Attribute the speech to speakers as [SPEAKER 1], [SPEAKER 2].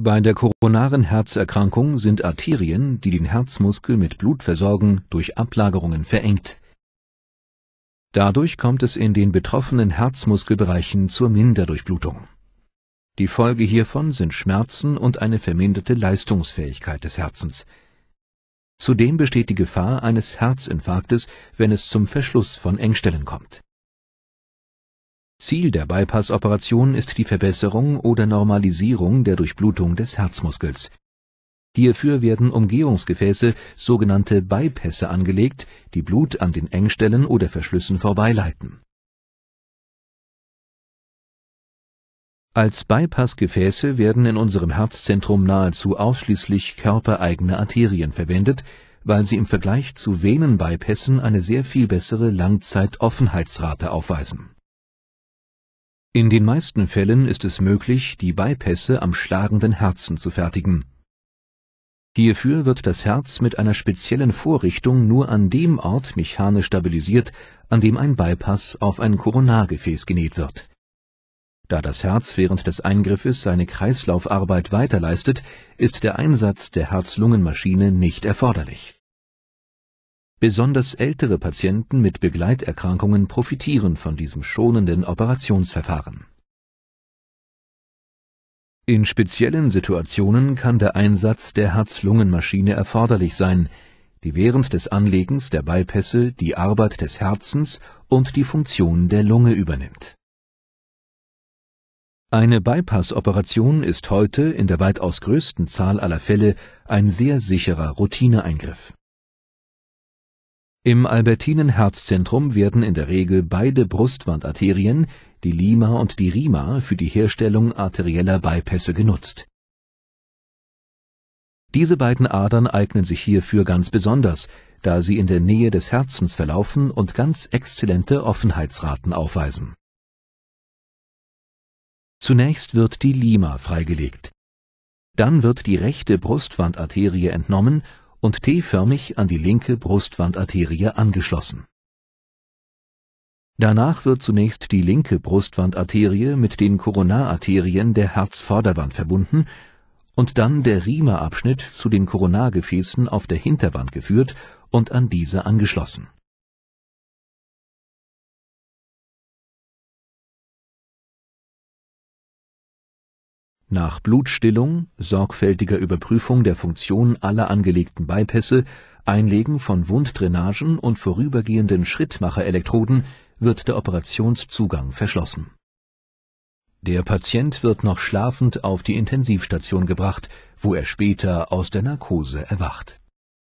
[SPEAKER 1] Bei der koronaren Herzerkrankung sind Arterien, die den Herzmuskel mit Blut versorgen, durch Ablagerungen verengt. Dadurch kommt es in den betroffenen Herzmuskelbereichen zur Minderdurchblutung. Die Folge hiervon sind Schmerzen und eine verminderte Leistungsfähigkeit des Herzens. Zudem besteht die Gefahr eines Herzinfarktes, wenn es zum Verschluss von Engstellen kommt Ziel der Bypass-Operation ist die Verbesserung oder Normalisierung der Durchblutung des Herzmuskels. Hierfür werden Umgehungsgefäße, sogenannte Bypässe angelegt, die Blut an den Engstellen oder Verschlüssen vorbeileiten. Als Bypassgefäße werden in unserem Herzzentrum nahezu ausschließlich körpereigene Arterien verwendet, weil sie im Vergleich zu Venenbypässen eine sehr viel bessere Langzeitoffenheitsrate aufweisen in den meisten Fällen ist es möglich, die Bypässe am schlagenden Herzen zu fertigen. Hierfür wird das Herz mit einer speziellen Vorrichtung nur an dem Ort mechanisch stabilisiert, an dem ein Bypass auf ein Koronargefäß genäht wird. Da das Herz während des Eingriffes seine Kreislaufarbeit weiterleistet, ist der Einsatz der Herz-Lungen-Maschine nicht erforderlich Besonders ältere Patienten mit Begleiterkrankungen profitieren von diesem schonenden Operationsverfahren. In speziellen Situationen kann der Einsatz der Herz-Lungen-Maschine erforderlich sein, die während des Anlegens der Bypässe die Arbeit des Herzens und die Funktion der Lunge übernimmt. Eine Bypass-Operation ist heute in der weitaus größten Zahl aller Fälle ein sehr sicherer Routineeingriff im Albertinen-Herzzentrum werden in der Regel beide Brustwandarterien, die Lima und die Rima, für die Herstellung arterieller Bypässe genutzt. Diese beiden Adern eignen sich hierfür ganz besonders, da sie in der Nähe des Herzens verlaufen und ganz exzellente Offenheitsraten aufweisen. Zunächst wird die Lima freigelegt. Dann wird die rechte Brustwandarterie entnommen und T-förmig an die linke Brustwandarterie angeschlossen. Danach wird zunächst die linke Brustwandarterie mit den Koronararterien der Herzvorderwand verbunden und dann der Riemerabschnitt zu den Koronargefäßen auf der Hinterwand geführt und an diese angeschlossen Nach Blutstillung, sorgfältiger Überprüfung der Funktion aller angelegten Beipässe, Einlegen von Wunddrainagen und vorübergehenden Schrittmacherelektroden wird der Operationszugang verschlossen. Der Patient wird noch schlafend auf die Intensivstation gebracht, wo er später aus der Narkose erwacht